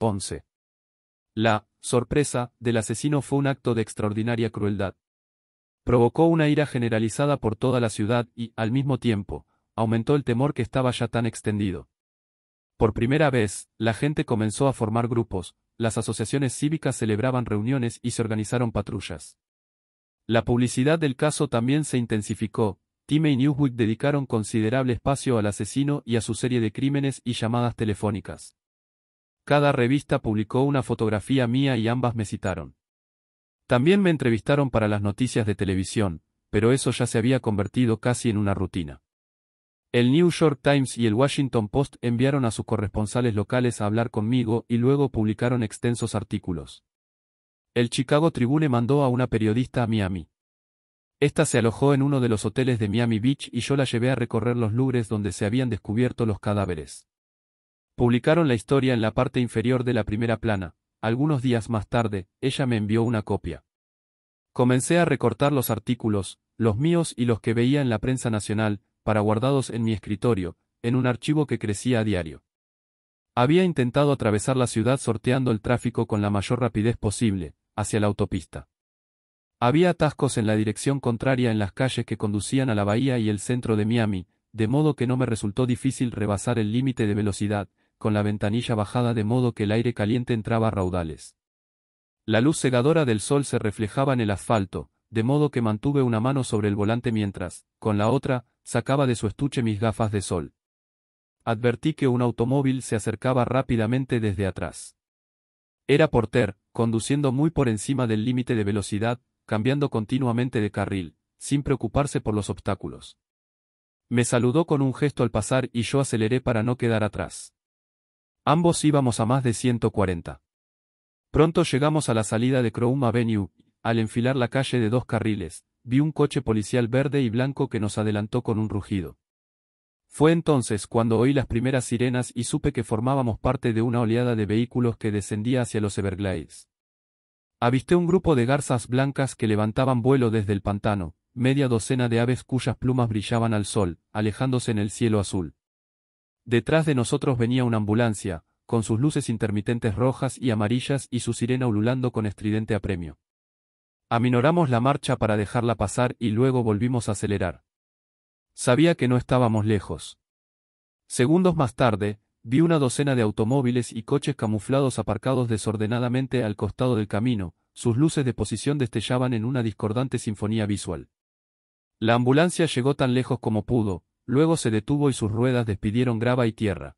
11. La sorpresa del asesino fue un acto de extraordinaria crueldad. Provocó una ira generalizada por toda la ciudad y, al mismo tiempo, aumentó el temor que estaba ya tan extendido. Por primera vez, la gente comenzó a formar grupos, las asociaciones cívicas celebraban reuniones y se organizaron patrullas. La publicidad del caso también se intensificó, Time y Newsweek dedicaron considerable espacio al asesino y a su serie de crímenes y llamadas telefónicas. Cada revista publicó una fotografía mía y ambas me citaron. También me entrevistaron para las noticias de televisión, pero eso ya se había convertido casi en una rutina. El New York Times y el Washington Post enviaron a sus corresponsales locales a hablar conmigo y luego publicaron extensos artículos. El Chicago Tribune mandó a una periodista a Miami. Esta se alojó en uno de los hoteles de Miami Beach y yo la llevé a recorrer los lugares donde se habían descubierto los cadáveres. Publicaron la historia en la parte inferior de la primera plana. Algunos días más tarde, ella me envió una copia. Comencé a recortar los artículos, los míos y los que veía en la prensa nacional, para guardados en mi escritorio, en un archivo que crecía a diario. Había intentado atravesar la ciudad sorteando el tráfico con la mayor rapidez posible, hacia la autopista. Había atascos en la dirección contraria en las calles que conducían a la bahía y el centro de Miami, de modo que no me resultó difícil rebasar el límite de velocidad, con la ventanilla bajada de modo que el aire caliente entraba a raudales. La luz cegadora del sol se reflejaba en el asfalto, de modo que mantuve una mano sobre el volante mientras, con la otra, sacaba de su estuche mis gafas de sol. Advertí que un automóvil se acercaba rápidamente desde atrás. Era Porter, conduciendo muy por encima del límite de velocidad, cambiando continuamente de carril, sin preocuparse por los obstáculos. Me saludó con un gesto al pasar y yo aceleré para no quedar atrás. Ambos íbamos a más de 140. Pronto llegamos a la salida de Crown Avenue. Al enfilar la calle de dos carriles, vi un coche policial verde y blanco que nos adelantó con un rugido. Fue entonces cuando oí las primeras sirenas y supe que formábamos parte de una oleada de vehículos que descendía hacia los Everglades. Avisté un grupo de garzas blancas que levantaban vuelo desde el pantano, media docena de aves cuyas plumas brillaban al sol, alejándose en el cielo azul. Detrás de nosotros venía una ambulancia, con sus luces intermitentes rojas y amarillas y su sirena ululando con estridente apremio. Aminoramos la marcha para dejarla pasar y luego volvimos a acelerar. Sabía que no estábamos lejos. Segundos más tarde, vi una docena de automóviles y coches camuflados aparcados desordenadamente al costado del camino, sus luces de posición destellaban en una discordante sinfonía visual. La ambulancia llegó tan lejos como pudo, luego se detuvo y sus ruedas despidieron grava y tierra.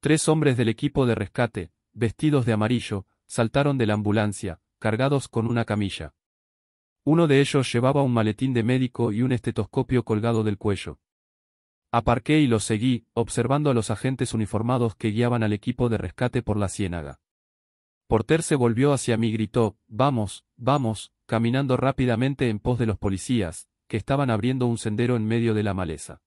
Tres hombres del equipo de rescate, vestidos de amarillo, saltaron de la ambulancia, cargados con una camilla. Uno de ellos llevaba un maletín de médico y un estetoscopio colgado del cuello. Aparqué y los seguí, observando a los agentes uniformados que guiaban al equipo de rescate por la ciénaga. Porter se volvió hacia mí y gritó, Vamos, vamos, caminando rápidamente en pos de los policías, que estaban abriendo un sendero en medio de la maleza.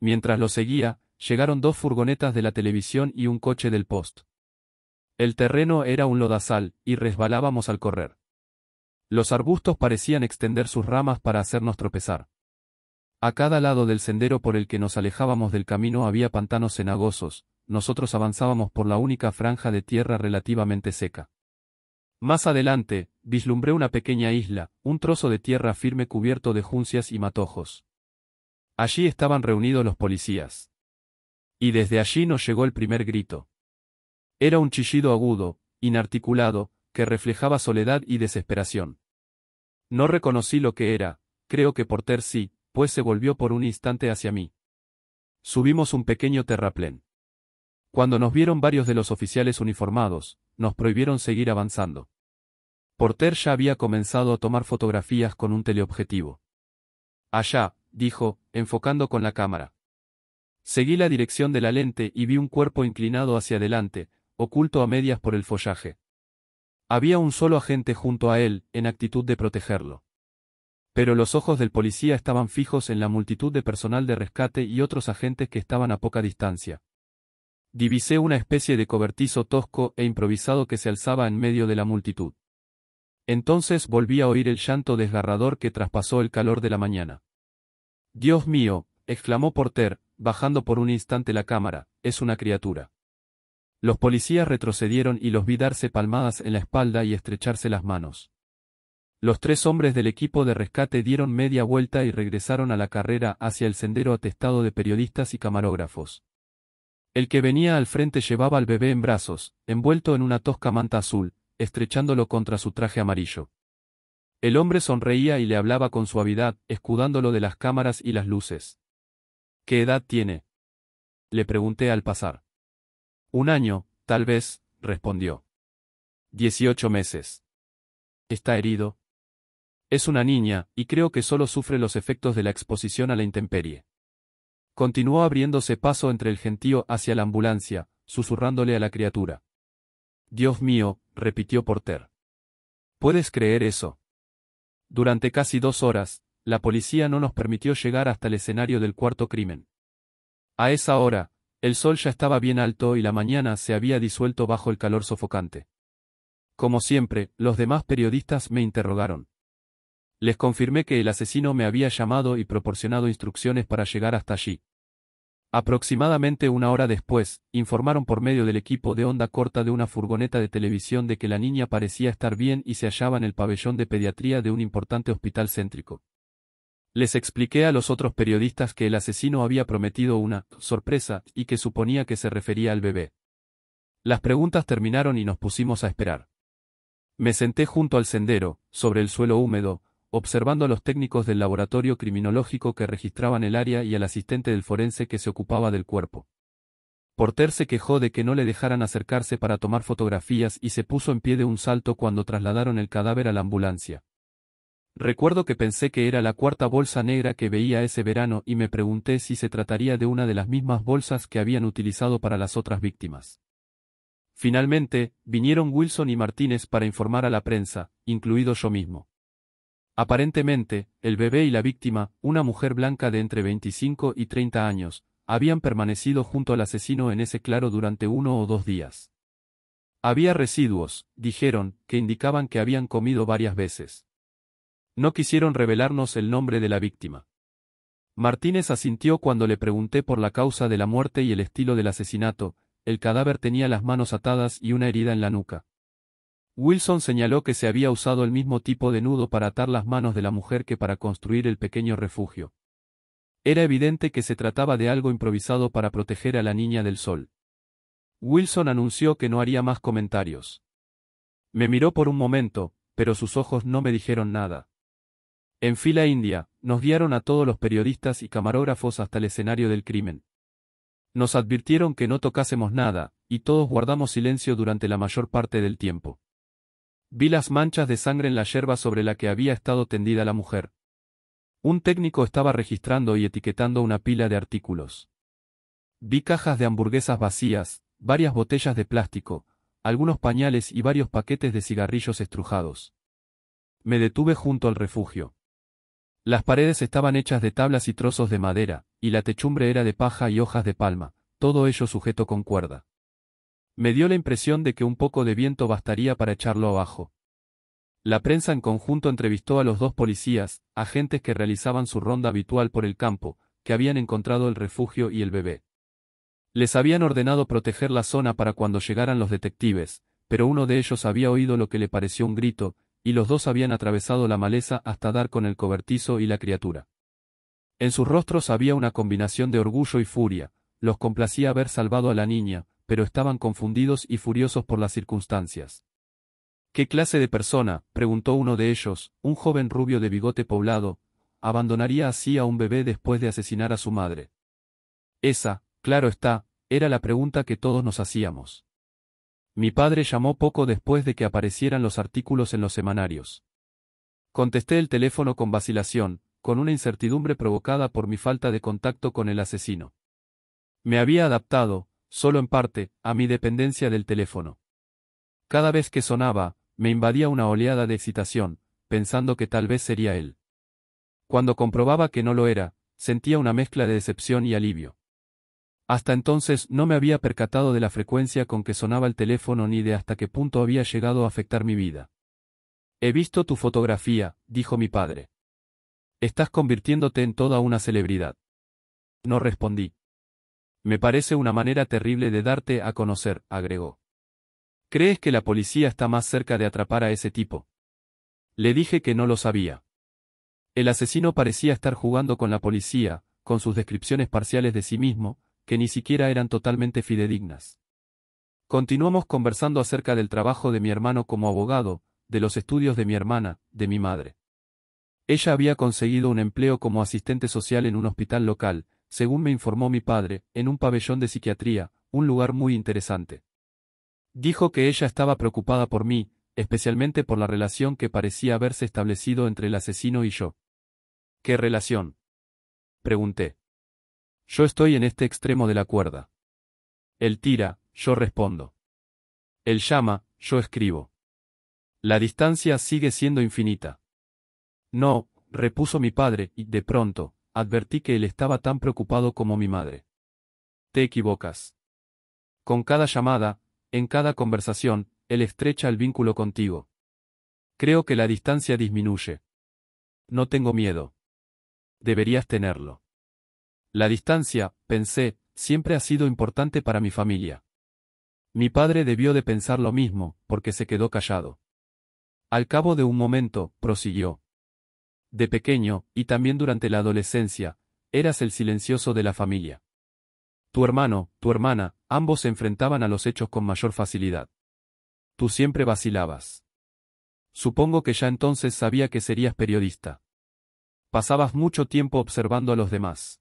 Mientras lo seguía, llegaron dos furgonetas de la televisión y un coche del post. El terreno era un lodazal, y resbalábamos al correr. Los arbustos parecían extender sus ramas para hacernos tropezar. A cada lado del sendero por el que nos alejábamos del camino había pantanos cenagosos, nosotros avanzábamos por la única franja de tierra relativamente seca. Más adelante, vislumbré una pequeña isla, un trozo de tierra firme cubierto de juncias y matojos. Allí estaban reunidos los policías. Y desde allí nos llegó el primer grito. Era un chillido agudo, inarticulado, que reflejaba soledad y desesperación. No reconocí lo que era, creo que Porter sí, pues se volvió por un instante hacia mí. Subimos un pequeño terraplén. Cuando nos vieron varios de los oficiales uniformados, nos prohibieron seguir avanzando. Porter ya había comenzado a tomar fotografías con un teleobjetivo. Allá, dijo, enfocando con la cámara. Seguí la dirección de la lente y vi un cuerpo inclinado hacia adelante, oculto a medias por el follaje. Había un solo agente junto a él, en actitud de protegerlo. Pero los ojos del policía estaban fijos en la multitud de personal de rescate y otros agentes que estaban a poca distancia. Divisé una especie de cobertizo tosco e improvisado que se alzaba en medio de la multitud. Entonces volví a oír el llanto desgarrador que traspasó el calor de la mañana. Dios mío, exclamó Porter, bajando por un instante la cámara, es una criatura. Los policías retrocedieron y los vi darse palmadas en la espalda y estrecharse las manos. Los tres hombres del equipo de rescate dieron media vuelta y regresaron a la carrera hacia el sendero atestado de periodistas y camarógrafos. El que venía al frente llevaba al bebé en brazos, envuelto en una tosca manta azul, estrechándolo contra su traje amarillo. El hombre sonreía y le hablaba con suavidad, escudándolo de las cámaras y las luces. ¿Qué edad tiene? Le pregunté al pasar. Un año, tal vez, respondió. Dieciocho meses. ¿Está herido? Es una niña, y creo que solo sufre los efectos de la exposición a la intemperie. Continuó abriéndose paso entre el gentío hacia la ambulancia, susurrándole a la criatura. Dios mío, repitió Porter. ¿Puedes creer eso? Durante casi dos horas, la policía no nos permitió llegar hasta el escenario del cuarto crimen. A esa hora, el sol ya estaba bien alto y la mañana se había disuelto bajo el calor sofocante. Como siempre, los demás periodistas me interrogaron. Les confirmé que el asesino me había llamado y proporcionado instrucciones para llegar hasta allí. Aproximadamente una hora después, informaron por medio del equipo de onda corta de una furgoneta de televisión de que la niña parecía estar bien y se hallaba en el pabellón de pediatría de un importante hospital céntrico. Les expliqué a los otros periodistas que el asesino había prometido una sorpresa y que suponía que se refería al bebé. Las preguntas terminaron y nos pusimos a esperar. Me senté junto al sendero, sobre el suelo húmedo, observando a los técnicos del laboratorio criminológico que registraban el área y al asistente del forense que se ocupaba del cuerpo. Porter se quejó de que no le dejaran acercarse para tomar fotografías y se puso en pie de un salto cuando trasladaron el cadáver a la ambulancia. Recuerdo que pensé que era la cuarta bolsa negra que veía ese verano y me pregunté si se trataría de una de las mismas bolsas que habían utilizado para las otras víctimas. Finalmente, vinieron Wilson y Martínez para informar a la prensa, incluido yo mismo. Aparentemente, el bebé y la víctima, una mujer blanca de entre 25 y 30 años, habían permanecido junto al asesino en ese claro durante uno o dos días. Había residuos, dijeron, que indicaban que habían comido varias veces. No quisieron revelarnos el nombre de la víctima. Martínez asintió cuando le pregunté por la causa de la muerte y el estilo del asesinato, el cadáver tenía las manos atadas y una herida en la nuca. Wilson señaló que se había usado el mismo tipo de nudo para atar las manos de la mujer que para construir el pequeño refugio. Era evidente que se trataba de algo improvisado para proteger a la niña del sol. Wilson anunció que no haría más comentarios. Me miró por un momento, pero sus ojos no me dijeron nada. En fila india, nos guiaron a todos los periodistas y camarógrafos hasta el escenario del crimen. Nos advirtieron que no tocásemos nada, y todos guardamos silencio durante la mayor parte del tiempo. Vi las manchas de sangre en la yerba sobre la que había estado tendida la mujer. Un técnico estaba registrando y etiquetando una pila de artículos. Vi cajas de hamburguesas vacías, varias botellas de plástico, algunos pañales y varios paquetes de cigarrillos estrujados. Me detuve junto al refugio. Las paredes estaban hechas de tablas y trozos de madera, y la techumbre era de paja y hojas de palma, todo ello sujeto con cuerda. Me dio la impresión de que un poco de viento bastaría para echarlo abajo. La prensa en conjunto entrevistó a los dos policías, agentes que realizaban su ronda habitual por el campo, que habían encontrado el refugio y el bebé. Les habían ordenado proteger la zona para cuando llegaran los detectives, pero uno de ellos había oído lo que le pareció un grito, y los dos habían atravesado la maleza hasta dar con el cobertizo y la criatura. En sus rostros había una combinación de orgullo y furia, los complacía haber salvado a la niña, pero estaban confundidos y furiosos por las circunstancias. ¿Qué clase de persona, preguntó uno de ellos, un joven rubio de bigote poblado, abandonaría así a un bebé después de asesinar a su madre? Esa, claro está, era la pregunta que todos nos hacíamos. Mi padre llamó poco después de que aparecieran los artículos en los semanarios. Contesté el teléfono con vacilación, con una incertidumbre provocada por mi falta de contacto con el asesino. Me había adaptado, solo en parte, a mi dependencia del teléfono. Cada vez que sonaba, me invadía una oleada de excitación, pensando que tal vez sería él. Cuando comprobaba que no lo era, sentía una mezcla de decepción y alivio. Hasta entonces no me había percatado de la frecuencia con que sonaba el teléfono ni de hasta qué punto había llegado a afectar mi vida. He visto tu fotografía, dijo mi padre. Estás convirtiéndote en toda una celebridad. No respondí. Me parece una manera terrible de darte a conocer, agregó. ¿Crees que la policía está más cerca de atrapar a ese tipo? Le dije que no lo sabía. El asesino parecía estar jugando con la policía, con sus descripciones parciales de sí mismo, que ni siquiera eran totalmente fidedignas. Continuamos conversando acerca del trabajo de mi hermano como abogado, de los estudios de mi hermana, de mi madre. Ella había conseguido un empleo como asistente social en un hospital local, según me informó mi padre, en un pabellón de psiquiatría, un lugar muy interesante. Dijo que ella estaba preocupada por mí, especialmente por la relación que parecía haberse establecido entre el asesino y yo. ¿Qué relación? Pregunté. Yo estoy en este extremo de la cuerda. Él tira, yo respondo. Él llama, yo escribo. La distancia sigue siendo infinita. No, repuso mi padre, y de pronto, advertí que él estaba tan preocupado como mi madre. Te equivocas. Con cada llamada, en cada conversación, él estrecha el vínculo contigo. Creo que la distancia disminuye. No tengo miedo. Deberías tenerlo. La distancia, pensé, siempre ha sido importante para mi familia. Mi padre debió de pensar lo mismo, porque se quedó callado. Al cabo de un momento, prosiguió. De pequeño, y también durante la adolescencia, eras el silencioso de la familia. Tu hermano, tu hermana, ambos se enfrentaban a los hechos con mayor facilidad. Tú siempre vacilabas. Supongo que ya entonces sabía que serías periodista. Pasabas mucho tiempo observando a los demás.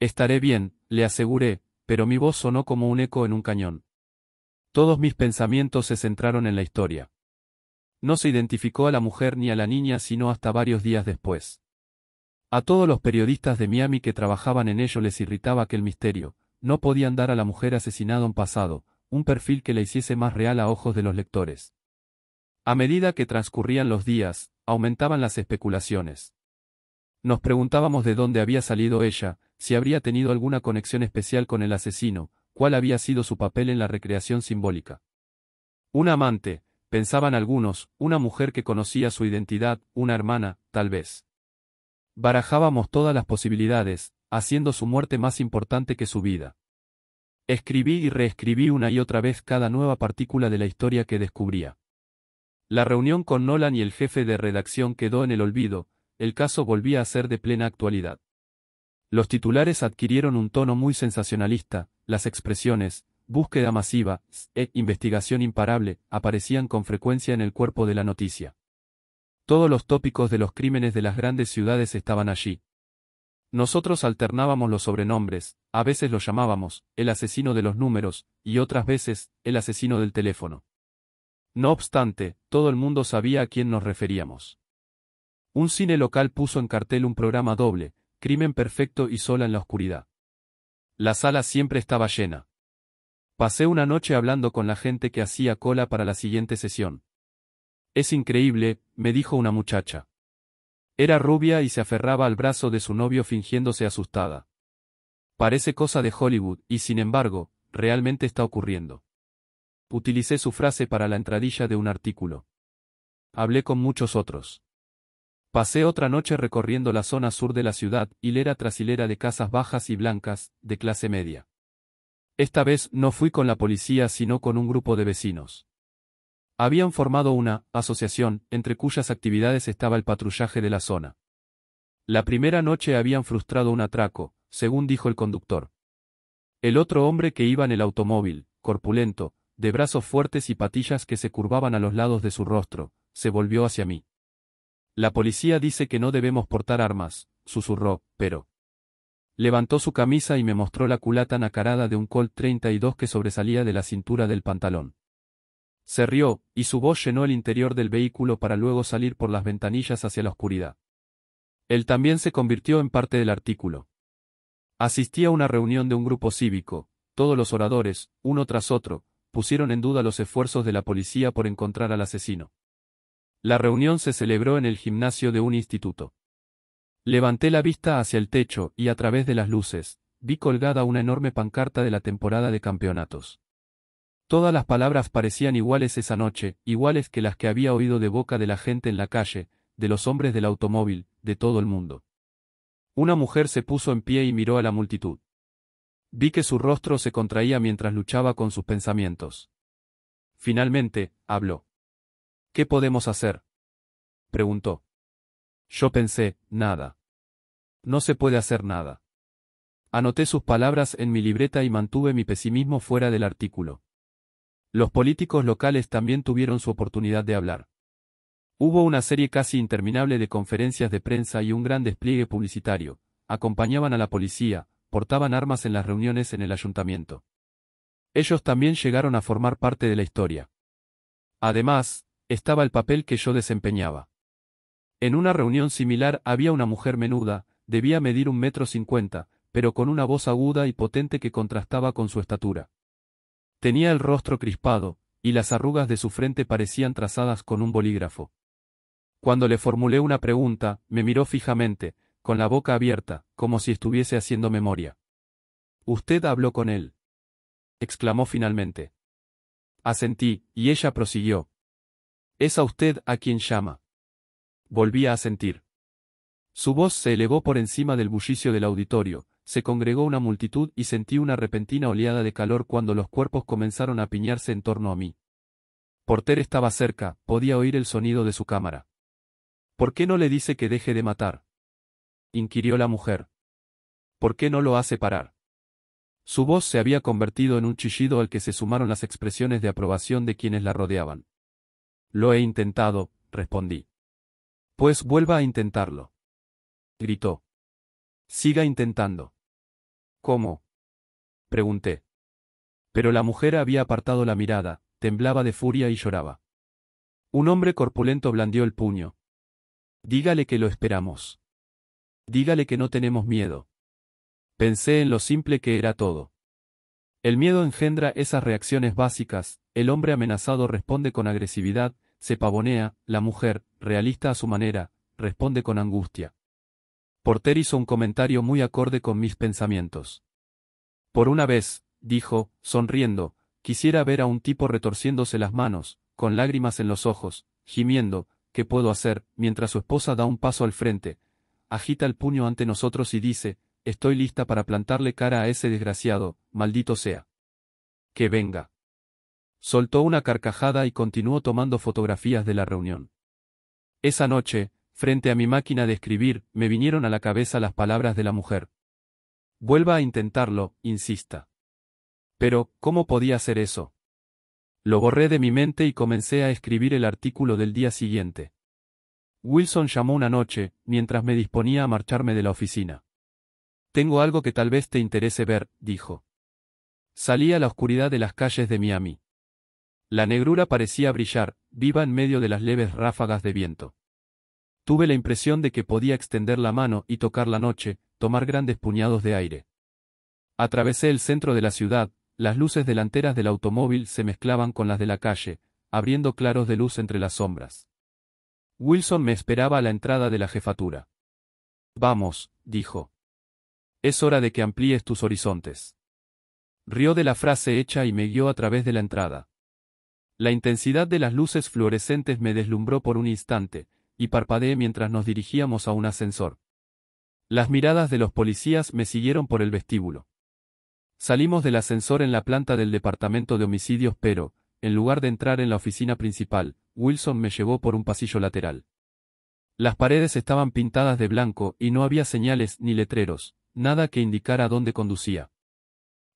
Estaré bien, le aseguré, pero mi voz sonó como un eco en un cañón. Todos mis pensamientos se centraron en la historia. No se identificó a la mujer ni a la niña sino hasta varios días después. A todos los periodistas de Miami que trabajaban en ello les irritaba aquel misterio, no podían dar a la mujer asesinada un pasado, un perfil que la hiciese más real a ojos de los lectores. A medida que transcurrían los días, aumentaban las especulaciones. Nos preguntábamos de dónde había salido ella, si habría tenido alguna conexión especial con el asesino, cuál había sido su papel en la recreación simbólica. Un amante, pensaban algunos, una mujer que conocía su identidad, una hermana, tal vez. Barajábamos todas las posibilidades, haciendo su muerte más importante que su vida. Escribí y reescribí una y otra vez cada nueva partícula de la historia que descubría. La reunión con Nolan y el jefe de redacción quedó en el olvido, el caso volvía a ser de plena actualidad. Los titulares adquirieron un tono muy sensacionalista, las expresiones, búsqueda masiva e investigación imparable aparecían con frecuencia en el cuerpo de la noticia. Todos los tópicos de los crímenes de las grandes ciudades estaban allí. Nosotros alternábamos los sobrenombres, a veces lo llamábamos el asesino de los números, y otras veces el asesino del teléfono. No obstante, todo el mundo sabía a quién nos referíamos. Un cine local puso en cartel un programa doble, Crimen Perfecto y Sola en la Oscuridad. La sala siempre estaba llena. Pasé una noche hablando con la gente que hacía cola para la siguiente sesión. Es increíble, me dijo una muchacha. Era rubia y se aferraba al brazo de su novio fingiéndose asustada. Parece cosa de Hollywood, y sin embargo, realmente está ocurriendo. Utilicé su frase para la entradilla de un artículo. Hablé con muchos otros. Pasé otra noche recorriendo la zona sur de la ciudad, hilera tras hilera de casas bajas y blancas, de clase media. Esta vez no fui con la policía sino con un grupo de vecinos. Habían formado una asociación, entre cuyas actividades estaba el patrullaje de la zona. La primera noche habían frustrado un atraco, según dijo el conductor. El otro hombre que iba en el automóvil, corpulento, de brazos fuertes y patillas que se curvaban a los lados de su rostro, se volvió hacia mí. La policía dice que no debemos portar armas, susurró, pero... Levantó su camisa y me mostró la culata nacarada de un Colt 32 que sobresalía de la cintura del pantalón. Se rió, y su voz llenó el interior del vehículo para luego salir por las ventanillas hacia la oscuridad. Él también se convirtió en parte del artículo. Asistí a una reunión de un grupo cívico, todos los oradores, uno tras otro, pusieron en duda los esfuerzos de la policía por encontrar al asesino. La reunión se celebró en el gimnasio de un instituto. Levanté la vista hacia el techo y a través de las luces, vi colgada una enorme pancarta de la temporada de campeonatos. Todas las palabras parecían iguales esa noche, iguales que las que había oído de boca de la gente en la calle, de los hombres del automóvil, de todo el mundo. Una mujer se puso en pie y miró a la multitud. Vi que su rostro se contraía mientras luchaba con sus pensamientos. Finalmente, habló. ¿Qué podemos hacer? preguntó. Yo pensé, nada. No se puede hacer nada. Anoté sus palabras en mi libreta y mantuve mi pesimismo fuera del artículo. Los políticos locales también tuvieron su oportunidad de hablar. Hubo una serie casi interminable de conferencias de prensa y un gran despliegue publicitario. Acompañaban a la policía, portaban armas en las reuniones en el ayuntamiento. Ellos también llegaron a formar parte de la historia. Además, estaba el papel que yo desempeñaba. En una reunión similar había una mujer menuda, Debía medir un metro cincuenta, pero con una voz aguda y potente que contrastaba con su estatura. Tenía el rostro crispado, y las arrugas de su frente parecían trazadas con un bolígrafo. Cuando le formulé una pregunta, me miró fijamente, con la boca abierta, como si estuviese haciendo memoria. Usted habló con él. exclamó finalmente. Asentí, y ella prosiguió. Es a usted a quien llama. Volví a asentir. Su voz se elevó por encima del bullicio del auditorio, se congregó una multitud y sentí una repentina oleada de calor cuando los cuerpos comenzaron a piñarse en torno a mí. Porter estaba cerca, podía oír el sonido de su cámara. ¿Por qué no le dice que deje de matar? inquirió la mujer. ¿Por qué no lo hace parar? Su voz se había convertido en un chillido al que se sumaron las expresiones de aprobación de quienes la rodeaban. Lo he intentado, respondí. Pues vuelva a intentarlo gritó. Siga intentando. ¿Cómo? pregunté. Pero la mujer había apartado la mirada, temblaba de furia y lloraba. Un hombre corpulento blandió el puño. Dígale que lo esperamos. Dígale que no tenemos miedo. Pensé en lo simple que era todo. El miedo engendra esas reacciones básicas, el hombre amenazado responde con agresividad, se pavonea, la mujer, realista a su manera, responde con angustia. Porter hizo un comentario muy acorde con mis pensamientos. Por una vez, dijo, sonriendo, quisiera ver a un tipo retorciéndose las manos, con lágrimas en los ojos, gimiendo, ¿qué puedo hacer? mientras su esposa da un paso al frente, agita el puño ante nosotros y dice, estoy lista para plantarle cara a ese desgraciado, maldito sea. Que venga. Soltó una carcajada y continuó tomando fotografías de la reunión. Esa noche, frente a mi máquina de escribir, me vinieron a la cabeza las palabras de la mujer. Vuelva a intentarlo, insista. Pero, ¿cómo podía hacer eso? Lo borré de mi mente y comencé a escribir el artículo del día siguiente. Wilson llamó una noche, mientras me disponía a marcharme de la oficina. Tengo algo que tal vez te interese ver, dijo. Salí a la oscuridad de las calles de Miami. La negrura parecía brillar, viva en medio de las leves ráfagas de viento. Tuve la impresión de que podía extender la mano y tocar la noche, tomar grandes puñados de aire. Atravesé el centro de la ciudad, las luces delanteras del automóvil se mezclaban con las de la calle, abriendo claros de luz entre las sombras. Wilson me esperaba a la entrada de la jefatura. Vamos, dijo. Es hora de que amplíes tus horizontes. Rió de la frase hecha y me guió a través de la entrada. La intensidad de las luces fluorescentes me deslumbró por un instante, y parpadeé mientras nos dirigíamos a un ascensor. Las miradas de los policías me siguieron por el vestíbulo. Salimos del ascensor en la planta del departamento de homicidios, pero, en lugar de entrar en la oficina principal, Wilson me llevó por un pasillo lateral. Las paredes estaban pintadas de blanco y no había señales ni letreros, nada que indicara dónde conducía.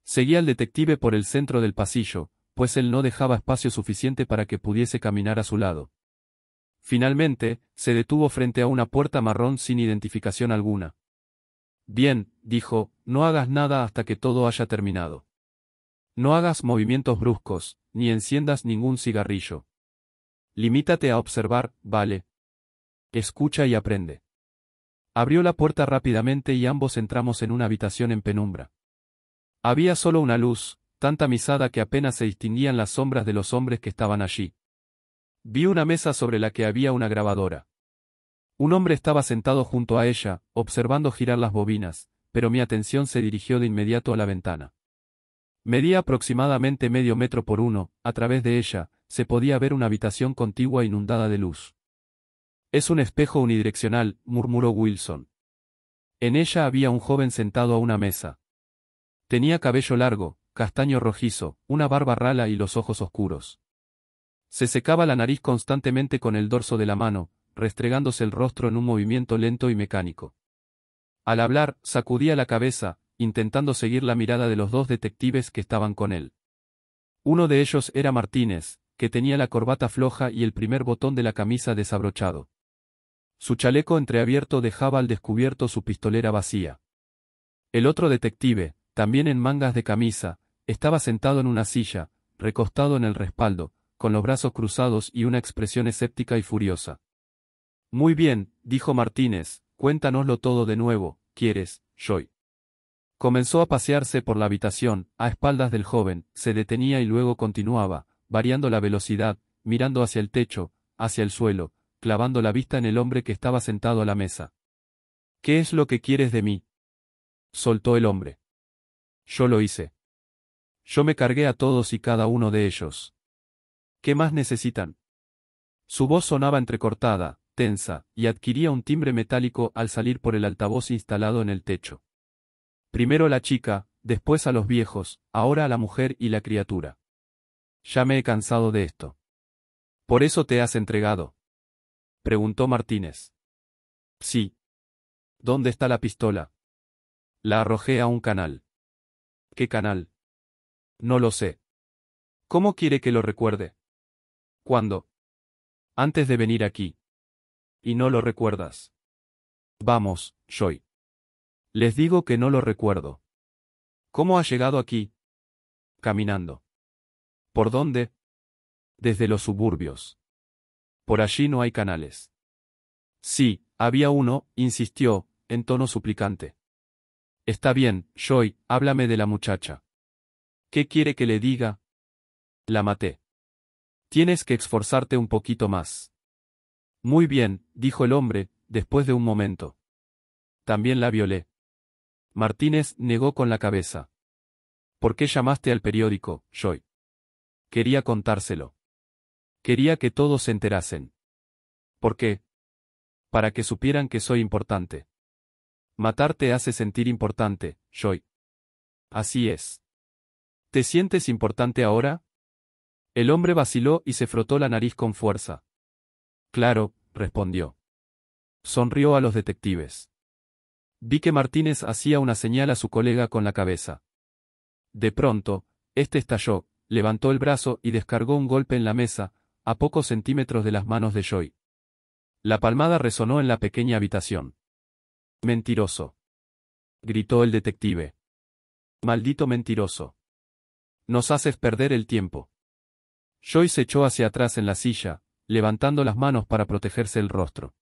Seguí al detective por el centro del pasillo, pues él no dejaba espacio suficiente para que pudiese caminar a su lado. Finalmente, se detuvo frente a una puerta marrón sin identificación alguna. Bien, dijo, no hagas nada hasta que todo haya terminado. No hagas movimientos bruscos, ni enciendas ningún cigarrillo. Limítate a observar, vale. Escucha y aprende. Abrió la puerta rápidamente y ambos entramos en una habitación en penumbra. Había solo una luz, tan tamizada que apenas se distinguían las sombras de los hombres que estaban allí. Vi una mesa sobre la que había una grabadora. Un hombre estaba sentado junto a ella, observando girar las bobinas, pero mi atención se dirigió de inmediato a la ventana. Medía aproximadamente medio metro por uno, a través de ella, se podía ver una habitación contigua inundada de luz. Es un espejo unidireccional, murmuró Wilson. En ella había un joven sentado a una mesa. Tenía cabello largo, castaño rojizo, una barba rala y los ojos oscuros. Se secaba la nariz constantemente con el dorso de la mano, restregándose el rostro en un movimiento lento y mecánico. Al hablar, sacudía la cabeza, intentando seguir la mirada de los dos detectives que estaban con él. Uno de ellos era Martínez, que tenía la corbata floja y el primer botón de la camisa desabrochado. Su chaleco entreabierto dejaba al descubierto su pistolera vacía. El otro detective, también en mangas de camisa, estaba sentado en una silla, recostado en el respaldo, con los brazos cruzados y una expresión escéptica y furiosa. Muy bien, dijo Martínez, cuéntanoslo todo de nuevo, ¿quieres, Joy? Comenzó a pasearse por la habitación, a espaldas del joven, se detenía y luego continuaba, variando la velocidad, mirando hacia el techo, hacia el suelo, clavando la vista en el hombre que estaba sentado a la mesa. ¿Qué es lo que quieres de mí? soltó el hombre. Yo lo hice. Yo me cargué a todos y cada uno de ellos. ¿Qué más necesitan? Su voz sonaba entrecortada, tensa, y adquiría un timbre metálico al salir por el altavoz instalado en el techo. Primero a la chica, después a los viejos, ahora a la mujer y la criatura. Ya me he cansado de esto. ¿Por eso te has entregado? preguntó Martínez. Sí. ¿Dónde está la pistola? La arrojé a un canal. ¿Qué canal? No lo sé. ¿Cómo quiere que lo recuerde? ¿Cuándo? Antes de venir aquí. Y no lo recuerdas. Vamos, Joy. Les digo que no lo recuerdo. ¿Cómo ha llegado aquí? Caminando. ¿Por dónde? Desde los suburbios. Por allí no hay canales. Sí, había uno, insistió, en tono suplicante. Está bien, Joy, háblame de la muchacha. ¿Qué quiere que le diga? La maté. Tienes que esforzarte un poquito más. Muy bien, dijo el hombre, después de un momento. También la violé. Martínez negó con la cabeza. ¿Por qué llamaste al periódico, Joy? Quería contárselo. Quería que todos se enterasen. ¿Por qué? Para que supieran que soy importante. «Matarte hace sentir importante, Joy. Así es. ¿Te sientes importante ahora? El hombre vaciló y se frotó la nariz con fuerza. Claro, respondió. Sonrió a los detectives. Vi que Martínez hacía una señal a su colega con la cabeza. De pronto, este estalló, levantó el brazo y descargó un golpe en la mesa, a pocos centímetros de las manos de Joy. La palmada resonó en la pequeña habitación. Mentiroso. gritó el detective. Maldito mentiroso. Nos haces perder el tiempo. Joy se echó hacia atrás en la silla, levantando las manos para protegerse el rostro.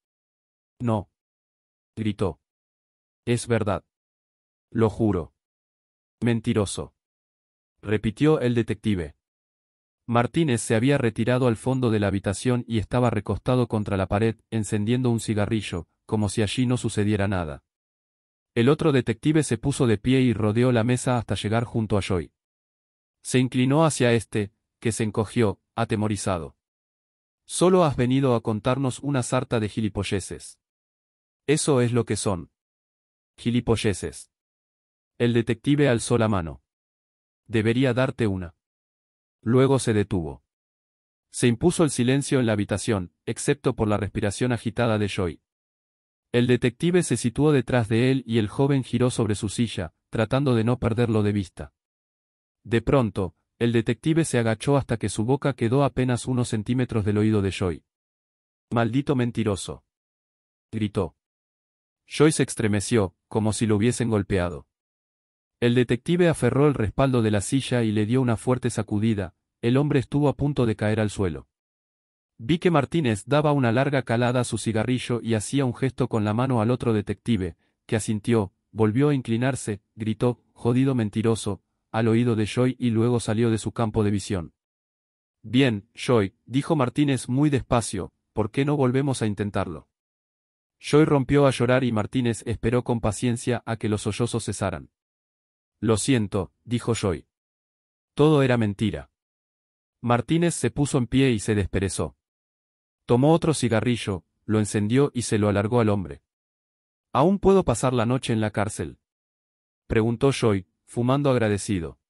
No. gritó. Es verdad. Lo juro. Mentiroso. repitió el detective. Martínez se había retirado al fondo de la habitación y estaba recostado contra la pared, encendiendo un cigarrillo, como si allí no sucediera nada. El otro detective se puso de pie y rodeó la mesa hasta llegar junto a Joy. Se inclinó hacia este, que se encogió, atemorizado. Solo has venido a contarnos una sarta de gilipolleces. Eso es lo que son. Gilipolleces. El detective alzó la mano. Debería darte una. Luego se detuvo. Se impuso el silencio en la habitación, excepto por la respiración agitada de Joy. El detective se situó detrás de él y el joven giró sobre su silla, tratando de no perderlo de vista. De pronto, el detective se agachó hasta que su boca quedó apenas unos centímetros del oído de Joy. Maldito mentiroso. Gritó. Joy se estremeció, como si lo hubiesen golpeado. El detective aferró el respaldo de la silla y le dio una fuerte sacudida, el hombre estuvo a punto de caer al suelo. Vi que Martínez daba una larga calada a su cigarrillo y hacía un gesto con la mano al otro detective, que asintió, volvió a inclinarse, gritó, jodido mentiroso, al oído de Joy y luego salió de su campo de visión. Bien, Joy, dijo Martínez muy despacio, ¿por qué no volvemos a intentarlo? Joy rompió a llorar y Martínez esperó con paciencia a que los sollozos cesaran. Lo siento, dijo Joy. Todo era mentira. Martínez se puso en pie y se desperezó. Tomó otro cigarrillo, lo encendió y se lo alargó al hombre. ¿Aún puedo pasar la noche en la cárcel? Preguntó Joy, fumando agradecido.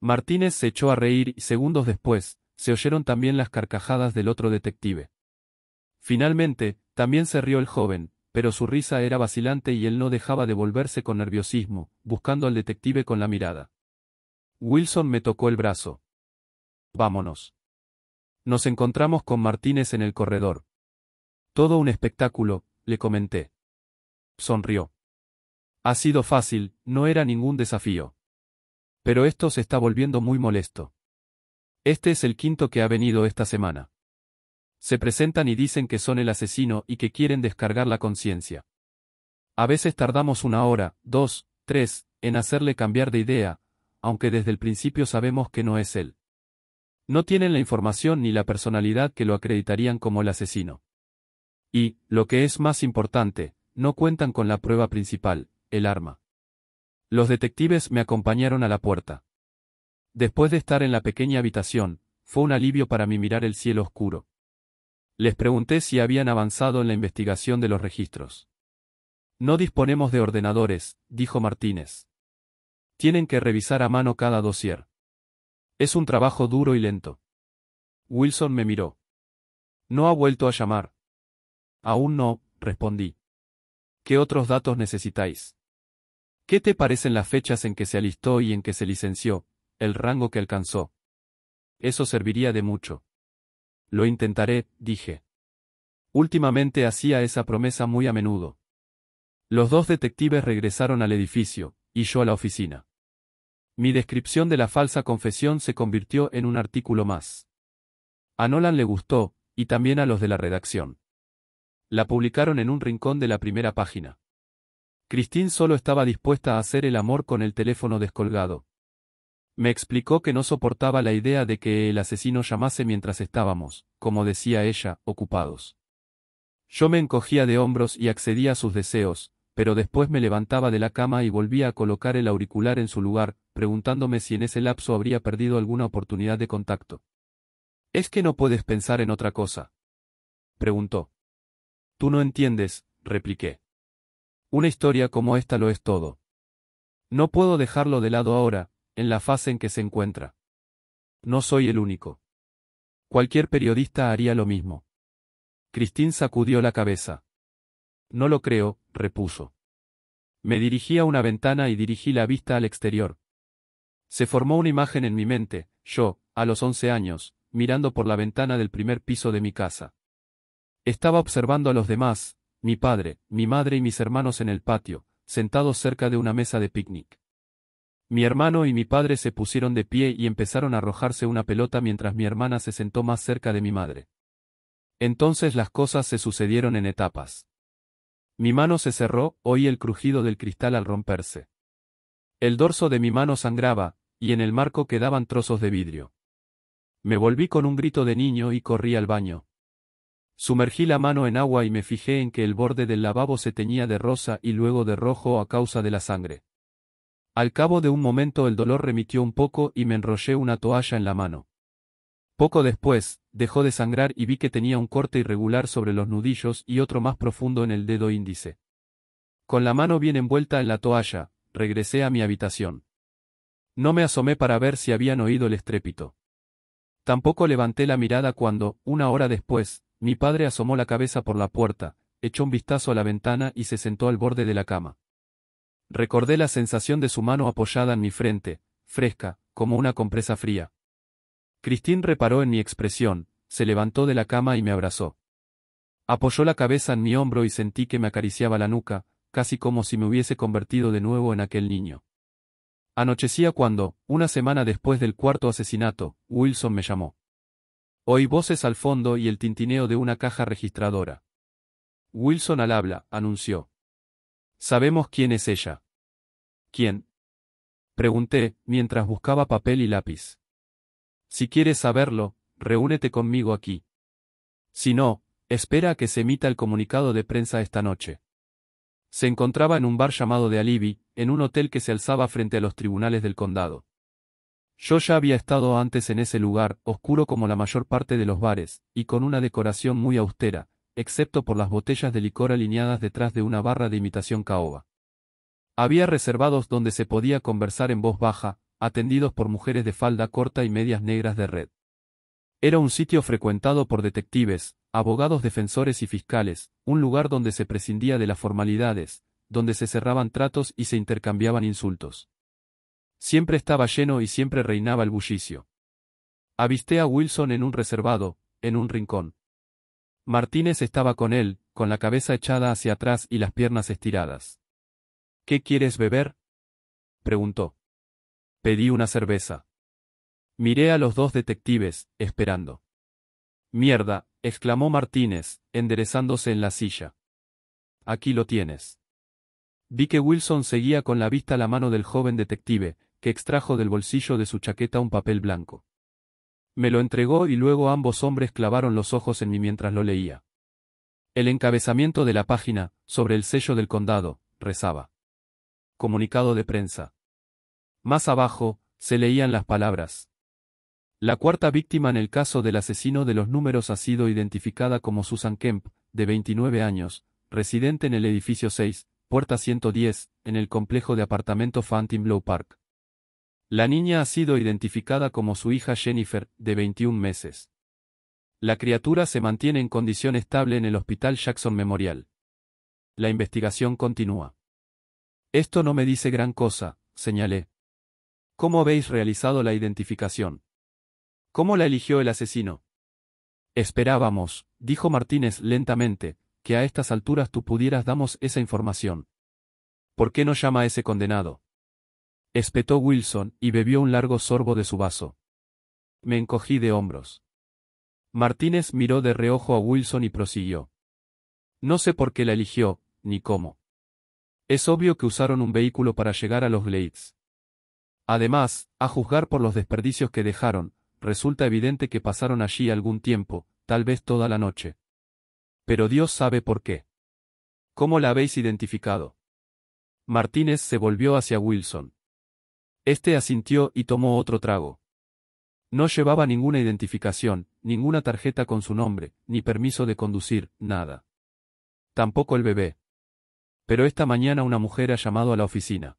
Martínez se echó a reír y segundos después, se oyeron también las carcajadas del otro detective. Finalmente, también se rió el joven, pero su risa era vacilante y él no dejaba de volverse con nerviosismo, buscando al detective con la mirada. Wilson me tocó el brazo. Vámonos. Nos encontramos con Martínez en el corredor. Todo un espectáculo, le comenté. Sonrió. Ha sido fácil, no era ningún desafío. Pero esto se está volviendo muy molesto. Este es el quinto que ha venido esta semana. Se presentan y dicen que son el asesino y que quieren descargar la conciencia. A veces tardamos una hora, dos, tres, en hacerle cambiar de idea, aunque desde el principio sabemos que no es él. No tienen la información ni la personalidad que lo acreditarían como el asesino. Y, lo que es más importante, no cuentan con la prueba principal, el arma. Los detectives me acompañaron a la puerta. Después de estar en la pequeña habitación, fue un alivio para mí mirar el cielo oscuro. Les pregunté si habían avanzado en la investigación de los registros. No disponemos de ordenadores, dijo Martínez. Tienen que revisar a mano cada dossier. Es un trabajo duro y lento. Wilson me miró. No ha vuelto a llamar. Aún no, respondí. ¿Qué otros datos necesitáis? ¿Qué te parecen las fechas en que se alistó y en que se licenció, el rango que alcanzó? Eso serviría de mucho. Lo intentaré, dije. Últimamente hacía esa promesa muy a menudo. Los dos detectives regresaron al edificio, y yo a la oficina. Mi descripción de la falsa confesión se convirtió en un artículo más. A Nolan le gustó, y también a los de la redacción. La publicaron en un rincón de la primera página. Cristín solo estaba dispuesta a hacer el amor con el teléfono descolgado. Me explicó que no soportaba la idea de que el asesino llamase mientras estábamos, como decía ella, ocupados. Yo me encogía de hombros y accedía a sus deseos, pero después me levantaba de la cama y volvía a colocar el auricular en su lugar, preguntándome si en ese lapso habría perdido alguna oportunidad de contacto. ¿Es que no puedes pensar en otra cosa? preguntó. Tú no entiendes, repliqué. Una historia como esta lo es todo. No puedo dejarlo de lado ahora, en la fase en que se encuentra. No soy el único. Cualquier periodista haría lo mismo. Cristín sacudió la cabeza. No lo creo, repuso. Me dirigí a una ventana y dirigí la vista al exterior. Se formó una imagen en mi mente, yo, a los once años, mirando por la ventana del primer piso de mi casa. Estaba observando a los demás, mi padre, mi madre y mis hermanos en el patio, sentados cerca de una mesa de picnic. Mi hermano y mi padre se pusieron de pie y empezaron a arrojarse una pelota mientras mi hermana se sentó más cerca de mi madre. Entonces las cosas se sucedieron en etapas. Mi mano se cerró, oí el crujido del cristal al romperse. El dorso de mi mano sangraba, y en el marco quedaban trozos de vidrio. Me volví con un grito de niño y corrí al baño. Sumergí la mano en agua y me fijé en que el borde del lavabo se teñía de rosa y luego de rojo a causa de la sangre. Al cabo de un momento el dolor remitió un poco y me enrollé una toalla en la mano. Poco después, dejó de sangrar y vi que tenía un corte irregular sobre los nudillos y otro más profundo en el dedo índice. Con la mano bien envuelta en la toalla, regresé a mi habitación. No me asomé para ver si habían oído el estrépito. Tampoco levanté la mirada cuando, una hora después, mi padre asomó la cabeza por la puerta, echó un vistazo a la ventana y se sentó al borde de la cama. Recordé la sensación de su mano apoyada en mi frente, fresca, como una compresa fría. Christine reparó en mi expresión, se levantó de la cama y me abrazó. Apoyó la cabeza en mi hombro y sentí que me acariciaba la nuca, casi como si me hubiese convertido de nuevo en aquel niño. Anochecía cuando, una semana después del cuarto asesinato, Wilson me llamó. Oí voces al fondo y el tintineo de una caja registradora. Wilson al habla, anunció. Sabemos quién es ella. ¿Quién? Pregunté, mientras buscaba papel y lápiz. Si quieres saberlo, reúnete conmigo aquí. Si no, espera a que se emita el comunicado de prensa esta noche. Se encontraba en un bar llamado de Alibi, en un hotel que se alzaba frente a los tribunales del condado. Yo ya había estado antes en ese lugar, oscuro como la mayor parte de los bares, y con una decoración muy austera, excepto por las botellas de licor alineadas detrás de una barra de imitación caoba. Había reservados donde se podía conversar en voz baja, atendidos por mujeres de falda corta y medias negras de red. Era un sitio frecuentado por detectives, abogados defensores y fiscales, un lugar donde se prescindía de las formalidades, donde se cerraban tratos y se intercambiaban insultos. Siempre estaba lleno y siempre reinaba el bullicio. Avisté a Wilson en un reservado, en un rincón. Martínez estaba con él, con la cabeza echada hacia atrás y las piernas estiradas. ¿Qué quieres beber? preguntó. Pedí una cerveza. Miré a los dos detectives, esperando. Mierda, exclamó Martínez, enderezándose en la silla. Aquí lo tienes. Vi que Wilson seguía con la vista la mano del joven detective, que extrajo del bolsillo de su chaqueta un papel blanco. Me lo entregó y luego ambos hombres clavaron los ojos en mí mientras lo leía. El encabezamiento de la página, sobre el sello del condado, rezaba. Comunicado de prensa. Más abajo, se leían las palabras. La cuarta víctima en el caso del asesino de los números ha sido identificada como Susan Kemp, de 29 años, residente en el edificio 6, puerta 110, en el complejo de apartamento Blow Park. La niña ha sido identificada como su hija Jennifer, de 21 meses. La criatura se mantiene en condición estable en el Hospital Jackson Memorial. La investigación continúa. Esto no me dice gran cosa, señalé. ¿Cómo habéis realizado la identificación? ¿Cómo la eligió el asesino? Esperábamos, dijo Martínez lentamente, que a estas alturas tú pudieras damos esa información. ¿Por qué no llama ese condenado? espetó Wilson y bebió un largo sorbo de su vaso. Me encogí de hombros. Martínez miró de reojo a Wilson y prosiguió. No sé por qué la eligió, ni cómo. Es obvio que usaron un vehículo para llegar a los Glades. Además, a juzgar por los desperdicios que dejaron, resulta evidente que pasaron allí algún tiempo, tal vez toda la noche. Pero Dios sabe por qué. ¿Cómo la habéis identificado? Martínez se volvió hacia Wilson. Este asintió y tomó otro trago. No llevaba ninguna identificación, ninguna tarjeta con su nombre, ni permiso de conducir, nada. Tampoco el bebé. Pero esta mañana una mujer ha llamado a la oficina.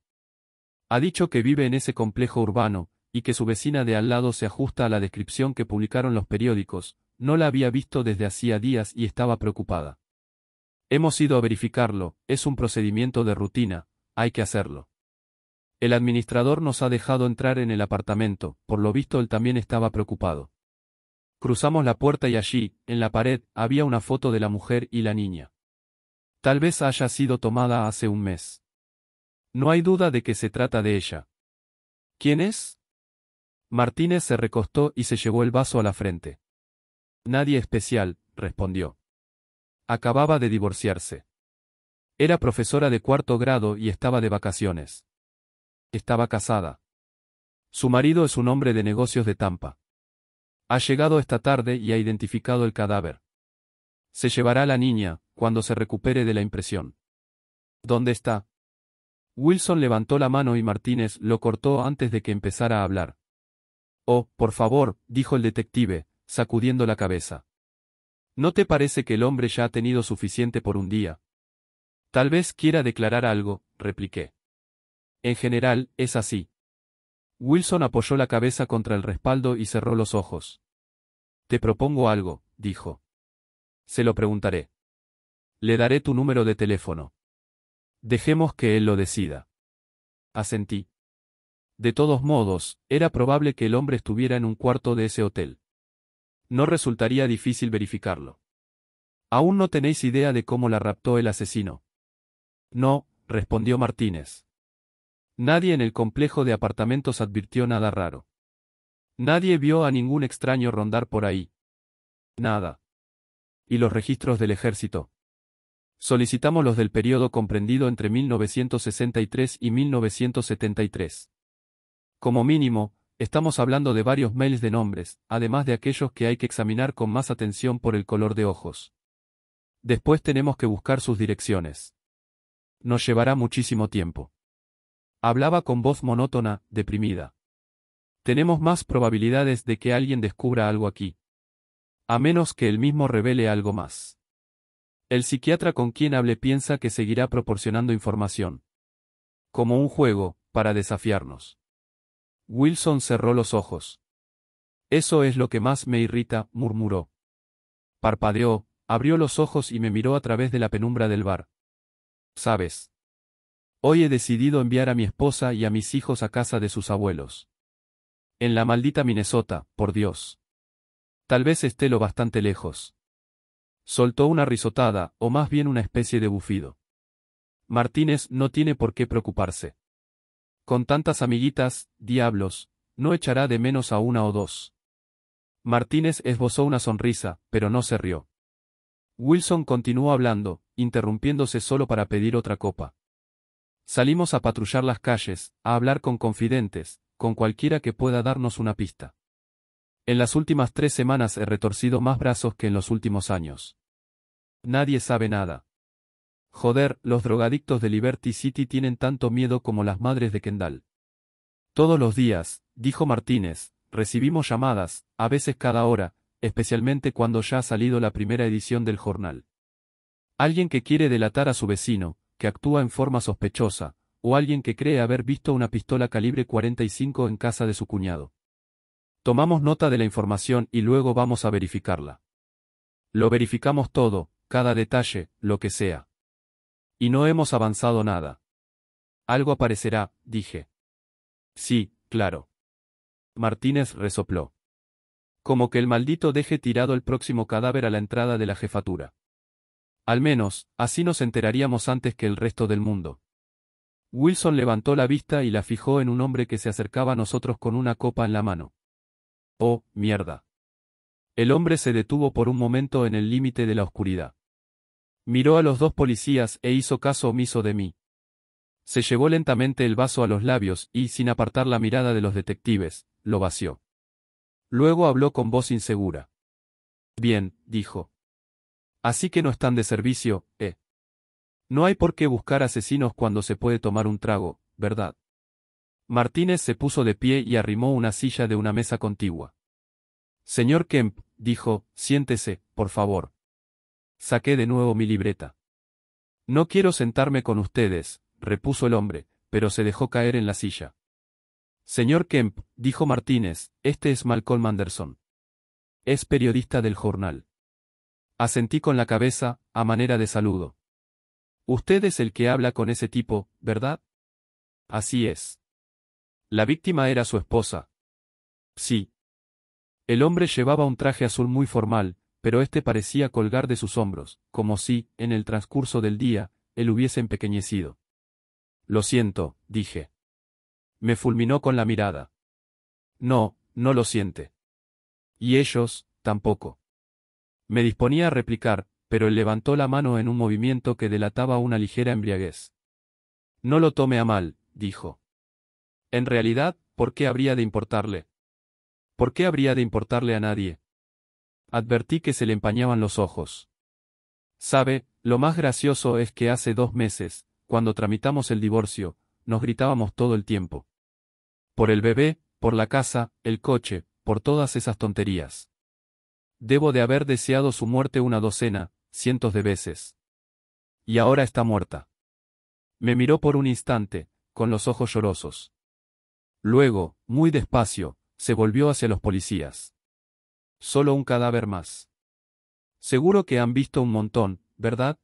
Ha dicho que vive en ese complejo urbano, y que su vecina de al lado se ajusta a la descripción que publicaron los periódicos, no la había visto desde hacía días y estaba preocupada. Hemos ido a verificarlo, es un procedimiento de rutina, hay que hacerlo. El administrador nos ha dejado entrar en el apartamento, por lo visto él también estaba preocupado. Cruzamos la puerta y allí, en la pared, había una foto de la mujer y la niña. Tal vez haya sido tomada hace un mes. No hay duda de que se trata de ella. ¿Quién es? Martínez se recostó y se llevó el vaso a la frente. Nadie especial, respondió. Acababa de divorciarse. Era profesora de cuarto grado y estaba de vacaciones. Estaba casada. Su marido es un hombre de negocios de Tampa. Ha llegado esta tarde y ha identificado el cadáver. Se llevará a la niña, cuando se recupere de la impresión. ¿Dónde está? Wilson levantó la mano y Martínez lo cortó antes de que empezara a hablar. Oh, por favor, dijo el detective, sacudiendo la cabeza. ¿No te parece que el hombre ya ha tenido suficiente por un día? Tal vez quiera declarar algo, repliqué. En general, es así. Wilson apoyó la cabeza contra el respaldo y cerró los ojos. Te propongo algo, dijo. Se lo preguntaré. Le daré tu número de teléfono. Dejemos que él lo decida. Asentí. De todos modos, era probable que el hombre estuviera en un cuarto de ese hotel. No resultaría difícil verificarlo. Aún no tenéis idea de cómo la raptó el asesino. No, respondió Martínez. Nadie en el complejo de apartamentos advirtió nada raro. Nadie vio a ningún extraño rondar por ahí. Nada. ¿Y los registros del ejército? Solicitamos los del periodo comprendido entre 1963 y 1973. Como mínimo, estamos hablando de varios mails de nombres, además de aquellos que hay que examinar con más atención por el color de ojos. Después tenemos que buscar sus direcciones. Nos llevará muchísimo tiempo. Hablaba con voz monótona, deprimida. Tenemos más probabilidades de que alguien descubra algo aquí. A menos que él mismo revele algo más. El psiquiatra con quien hable piensa que seguirá proporcionando información. Como un juego, para desafiarnos. Wilson cerró los ojos. Eso es lo que más me irrita, murmuró. Parpadeó, abrió los ojos y me miró a través de la penumbra del bar. Sabes. Hoy he decidido enviar a mi esposa y a mis hijos a casa de sus abuelos. En la maldita Minnesota, por Dios. Tal vez esté lo bastante lejos. Soltó una risotada, o más bien una especie de bufido. Martínez no tiene por qué preocuparse. Con tantas amiguitas, diablos, no echará de menos a una o dos. Martínez esbozó una sonrisa, pero no se rió. Wilson continuó hablando, interrumpiéndose solo para pedir otra copa. Salimos a patrullar las calles, a hablar con confidentes, con cualquiera que pueda darnos una pista. En las últimas tres semanas he retorcido más brazos que en los últimos años. Nadie sabe nada. Joder, los drogadictos de Liberty City tienen tanto miedo como las madres de Kendall. Todos los días, dijo Martínez, recibimos llamadas, a veces cada hora, especialmente cuando ya ha salido la primera edición del jornal. Alguien que quiere delatar a su vecino, actúa en forma sospechosa, o alguien que cree haber visto una pistola calibre 45 en casa de su cuñado. Tomamos nota de la información y luego vamos a verificarla. Lo verificamos todo, cada detalle, lo que sea. Y no hemos avanzado nada. Algo aparecerá, dije. Sí, claro. Martínez resopló. Como que el maldito deje tirado el próximo cadáver a la entrada de la jefatura. Al menos, así nos enteraríamos antes que el resto del mundo. Wilson levantó la vista y la fijó en un hombre que se acercaba a nosotros con una copa en la mano. Oh, mierda. El hombre se detuvo por un momento en el límite de la oscuridad. Miró a los dos policías e hizo caso omiso de mí. Se llevó lentamente el vaso a los labios y, sin apartar la mirada de los detectives, lo vació. Luego habló con voz insegura. Bien, dijo. Así que no están de servicio, ¿eh? No hay por qué buscar asesinos cuando se puede tomar un trago, ¿verdad? Martínez se puso de pie y arrimó una silla de una mesa contigua. Señor Kemp, dijo, siéntese, por favor. Saqué de nuevo mi libreta. No quiero sentarme con ustedes, repuso el hombre, pero se dejó caer en la silla. Señor Kemp, dijo Martínez, este es Malcolm Anderson. Es periodista del jornal. Asentí con la cabeza, a manera de saludo. Usted es el que habla con ese tipo, ¿verdad? Así es. La víctima era su esposa. Sí. El hombre llevaba un traje azul muy formal, pero este parecía colgar de sus hombros, como si, en el transcurso del día, él hubiese empequeñecido. Lo siento, dije. Me fulminó con la mirada. No, no lo siente. Y ellos, tampoco. Me disponía a replicar, pero él levantó la mano en un movimiento que delataba una ligera embriaguez. No lo tome a mal, dijo. En realidad, ¿por qué habría de importarle? ¿Por qué habría de importarle a nadie? Advertí que se le empañaban los ojos. Sabe, lo más gracioso es que hace dos meses, cuando tramitamos el divorcio, nos gritábamos todo el tiempo. Por el bebé, por la casa, el coche, por todas esas tonterías debo de haber deseado su muerte una docena, cientos de veces. Y ahora está muerta. Me miró por un instante, con los ojos llorosos. Luego, muy despacio, se volvió hacia los policías. Solo un cadáver más. Seguro que han visto un montón, ¿verdad?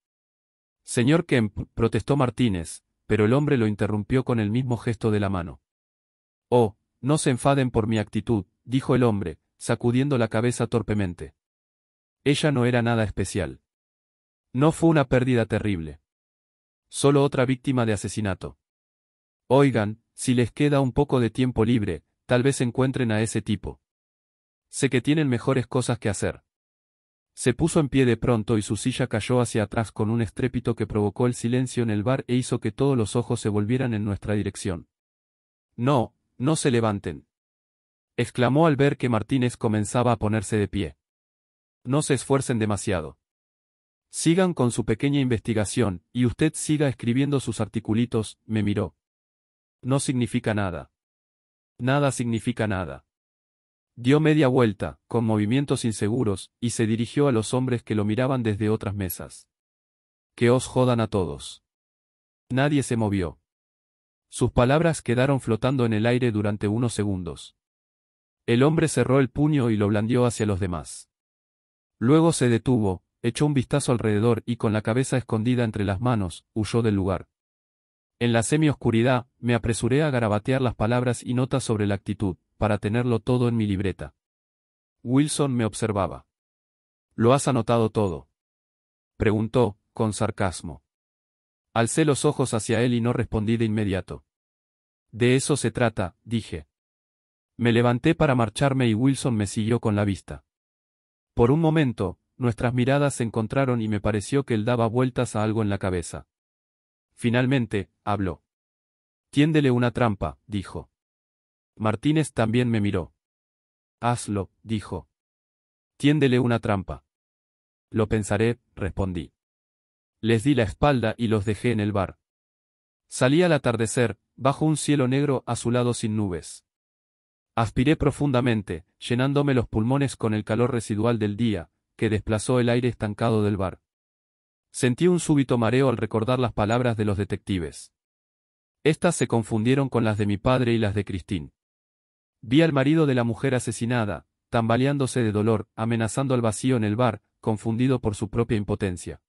Señor Kemp, protestó Martínez, pero el hombre lo interrumpió con el mismo gesto de la mano. Oh, no se enfaden por mi actitud, dijo el hombre, sacudiendo la cabeza torpemente. Ella no era nada especial. No fue una pérdida terrible. Solo otra víctima de asesinato. Oigan, si les queda un poco de tiempo libre, tal vez encuentren a ese tipo. Sé que tienen mejores cosas que hacer. Se puso en pie de pronto y su silla cayó hacia atrás con un estrépito que provocó el silencio en el bar e hizo que todos los ojos se volvieran en nuestra dirección. No, no se levanten exclamó al ver que Martínez comenzaba a ponerse de pie. No se esfuercen demasiado. Sigan con su pequeña investigación, y usted siga escribiendo sus articulitos, me miró. No significa nada. Nada significa nada. Dio media vuelta, con movimientos inseguros, y se dirigió a los hombres que lo miraban desde otras mesas. Que os jodan a todos. Nadie se movió. Sus palabras quedaron flotando en el aire durante unos segundos. El hombre cerró el puño y lo blandió hacia los demás. Luego se detuvo, echó un vistazo alrededor y con la cabeza escondida entre las manos, huyó del lugar. En la semioscuridad, me apresuré a garabatear las palabras y notas sobre la actitud, para tenerlo todo en mi libreta. Wilson me observaba. ¿Lo has anotado todo? preguntó, con sarcasmo. Alcé los ojos hacia él y no respondí de inmediato. De eso se trata, dije. Me levanté para marcharme y Wilson me siguió con la vista. Por un momento, nuestras miradas se encontraron y me pareció que él daba vueltas a algo en la cabeza. Finalmente, habló. Tiéndele una trampa, dijo. Martínez también me miró. Hazlo, dijo. Tiéndele una trampa. Lo pensaré, respondí. Les di la espalda y los dejé en el bar. Salí al atardecer, bajo un cielo negro azulado sin nubes. Aspiré profundamente, llenándome los pulmones con el calor residual del día, que desplazó el aire estancado del bar. Sentí un súbito mareo al recordar las palabras de los detectives. Estas se confundieron con las de mi padre y las de Cristín. Vi al marido de la mujer asesinada, tambaleándose de dolor, amenazando al vacío en el bar, confundido por su propia impotencia.